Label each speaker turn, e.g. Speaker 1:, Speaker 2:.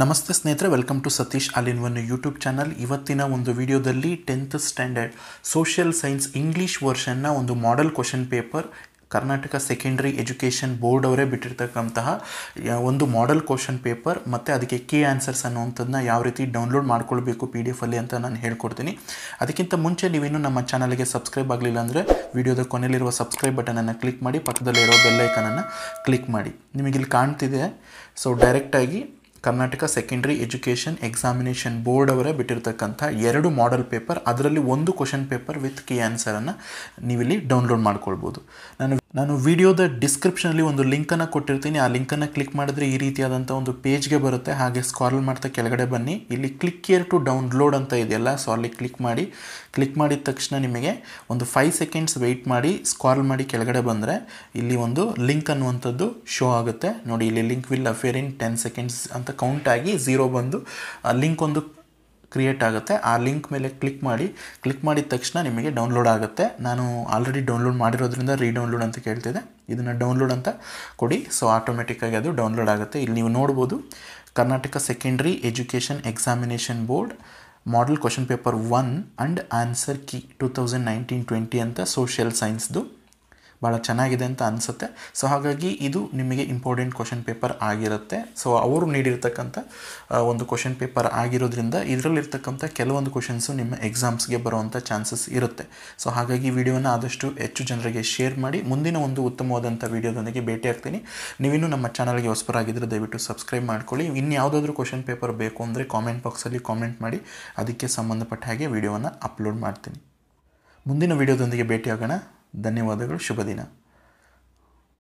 Speaker 1: ನಮಸ್ತೆ ಸ್ನೇಹಿತರೆ welcome to Satish all in one YouTube channel ಇವತ್ತಿನ ಒಂದು ವಿಡಿಯೋದಲ್ಲಿ tenth standard social science English ವರ್ಷನ್ನ ಒಂದು model question paper Karnataka secondary education board ಅವರೇ ಬಿಟ್ಟಿರ್ತಕ್ಕಂತಹ ಒಂದು ಮಾಡೆಲ್ ಕ್ವಶನ್ ಪೇಪರ್ ಮತ್ತು ಅದಕ್ಕೆ ಕೆ ಆನ್ಸರ್ಸ್ ಅನ್ನುವಂಥದ್ದನ್ನ ಯಾವ ರೀತಿ ಡೌನ್ಲೋಡ್ ಮಾಡ್ಕೊಳ್ಬೇಕು ಪಿ ಡಿ ಎಫ್ ಅಲ್ಲಿ ಅಂತ ನಾನು ಹೇಳ್ಕೊಡ್ತೀನಿ ಅದಕ್ಕಿಂತ ಮುಂಚೆ ನೀವೇನು ನಮ್ಮ ಚಾನಲ್ಗೆ ಸಬ್ಸ್ಕ್ರೈಬ್ ಆಗಲಿಲ್ಲ ಅಂದರೆ ವಿಡಿಯೋದ ಕೊನೆಯಲ್ಲಿರುವ ಸಬ್ಸ್ಕ್ರೈಬ್ ಬಟನನ್ನು ಕ್ಲಿಕ್ ಮಾಡಿ ಪಕ್ಕದಲ್ಲಿರೋ ಬೆಲ್ಲೈಕನನ್ನು ಕ್ಲಿಕ್ ಮಾಡಿ ನಿಮಗಿಲ್ಲಿ ಕಾಣ್ತಿದೆ ಸೊ ಡೈರೆಕ್ಟಾಗಿ Karnataka secondary education examination board ಅವರೇ ಬಿಟ್ಟಿರ್ತಕ್ಕಂಥ ಎರಡು ಮಾಡೆಲ್ ಪೇಪರ್ ಅದರಲ್ಲಿ ಒಂದು ಕ್ವಶನ್ ಪೇಪರ್ ವಿತ್ ಕಿ ಆನ್ಸರನ್ನು ನೀವಿಲ್ಲಿ ಡೌನ್ಲೋಡ್ ಮಾಡ್ಕೊಳ್ಬೋದು ನಾನು ನಾನು ವಿಡಿಯೋದ ಡಿಸ್ಕ್ರಿಪ್ಷನಲ್ಲಿ ಒಂದು ಲಿಂಕನ್ನು ಕೊಟ್ಟಿರ್ತೀನಿ ಆ ಲಿಂಕನ್ನು ಕ್ಲಿಕ್ ಮಾಡಿದ್ರೆ ಈ ರೀತಿಯಾದಂಥ ಒಂದು ಪೇಜ್ಗೆ ಬರುತ್ತೆ ಹಾಗೆ ಸ್ಕ್ರಾಲ್ ಮಾಡ್ತಾ ಕೆಳಗಡೆ ಬನ್ನಿ ಇಲ್ಲಿ ಕ್ಲಿಕ್ ಕೇರ್ ಟು ಡೌನ್ಲೋಡ್ ಅಂತ ಇದೆಯಲ್ಲ ಸೊ ಅಲ್ಲಿ ಕ್ಲಿಕ್ ಮಾಡಿ ಕ್ಲಿಕ್ ಮಾಡಿದ ತಕ್ಷಣ ನಿಮಗೆ ಒಂದು ಫೈವ್ ಸೆಕೆಂಡ್ಸ್ ವೆಯ್ಟ್ ಮಾಡಿ ಸ್ಕ್ರಾಲ್ ಮಾಡಿ ಕೆಳಗಡೆ ಬಂದರೆ ಇಲ್ಲಿ ಒಂದು ಲಿಂಕ್ ಅನ್ನುವಂಥದ್ದು ಶೋ ಆಗುತ್ತೆ ನೋಡಿ ಇಲ್ಲಿ link will appear in ten seconds ಅಂತ ಕೌಂಟ್ ಆಗಿ ಝೀರೋ ಬಂದು ಲಿಂಕ್ ಒಂದು ಕ್ರಿಯೇಟ್ ಆಗುತ್ತೆ ಆ ಲಿಂಕ್ ಮೇಲೆ ಕ್ಲಿಕ್ ಮಾಡಿ ಕ್ಲಿಕ್ ಮಾಡಿದ ತಕ್ಷಣ ನಿಮಗೆ ಡೌನ್ಲೋಡ್ ಆಗುತ್ತೆ ನಾನು ಆಲ್ರೆಡಿ ಡೌನ್ಲೋಡ್ ಮಾಡಿರೋದ್ರಿಂದ ರೀಡೌನ್ಲೋಡ್ ಅಂತ ಕೇಳ್ತಿದೆ ಇದನ್ನು ಡೌನ್ಲೋಡ್ ಅಂತ ಕೊಡಿ ಸೊ ಆಟೋಮೆಟಿಕ್ಕಾಗಿ ಅದು ಡೌನ್ಲೋಡ್ ಆಗುತ್ತೆ ಇಲ್ಲಿ ನೀವು ನೋಡ್ಬೋದು Karnataka secondary education examination board model question paper one and answer key two thousand nineteen twenty ಅಂತ ಸೋಷಿಯಲ್ ಸೈನ್ಸ್ದು ಭಾಳ ಚೆನ್ನಾಗಿದೆ ಅಂತ ಅನಿಸುತ್ತೆ ಸೊ ಹಾಗಾಗಿ ಇದು ನಿಮಗೆ ಇಂಪಾರ್ಟೆಂಟ್ ಕ್ವಶನ್ ಪೇಪರ್ ಆಗಿರುತ್ತೆ ಸೊ ಅವರು ನೀಡಿರ್ತಕ್ಕಂಥ ಒಂದು ಕ್ವಶನ್ ಪೇಪರ್ ಆಗಿರೋದ್ರಿಂದ ಇದರಲ್ಲಿರ್ತಕ್ಕಂಥ ಕೆಲವೊಂದು ಕ್ವಶನ್ಸು ನಿಮ್ಮ ಎಕ್ಸಾಮ್ಸ್ಗೆ ಬರುವಂಥ ಚಾನ್ಸಸ್ ಇರುತ್ತೆ ಸೊ ಹಾಗಾಗಿ ವಿಡಿಯೋನ ಆದಷ್ಟು ಹೆಚ್ಚು ಜನರಿಗೆ ಶೇರ್ ಮಾಡಿ ಮುಂದಿನ ಒಂದು ಉತ್ತಮವಾದಂಥ ವಿಡಿಯೋದೊಂದಿಗೆ ಭೇಟಿಯಾಗ್ತೀನಿ ನೀವಿನ್ನೂ ನಮ್ಮ ಚಾನಲ್ಗೆ ಹೊಸಬರಾಗಿದ್ದರೆ ದಯವಿಟ್ಟು ಸಬ್ಸ್ಕ್ರೈಬ್ ಮಾಡ್ಕೊಳ್ಳಿ ಇನ್ಯಾವುದಾದ್ರೂ ಕ್ವಶನ್ ಪೇಪರ್ ಬೇಕು ಅಂದರೆ ಕಾಮೆಂಟ್ ಬಾಕ್ಸಲ್ಲಿ ಕಾಮೆಂಟ್ ಮಾಡಿ ಅದಕ್ಕೆ ಸಂಬಂಧಪಟ್ಟ ಹಾಗೆ ವಿಡಿಯೋವನ್ನು ಅಪ್ಲೋಡ್ ಮಾಡ್ತೀನಿ ಮುಂದಿನ ವಿಡಿಯೋದೊಂದಿಗೆ ಭೇಟಿಯಾಗೋಣ ಧನ್ಯವಾದಗಳು ಶುಭ ದಿನ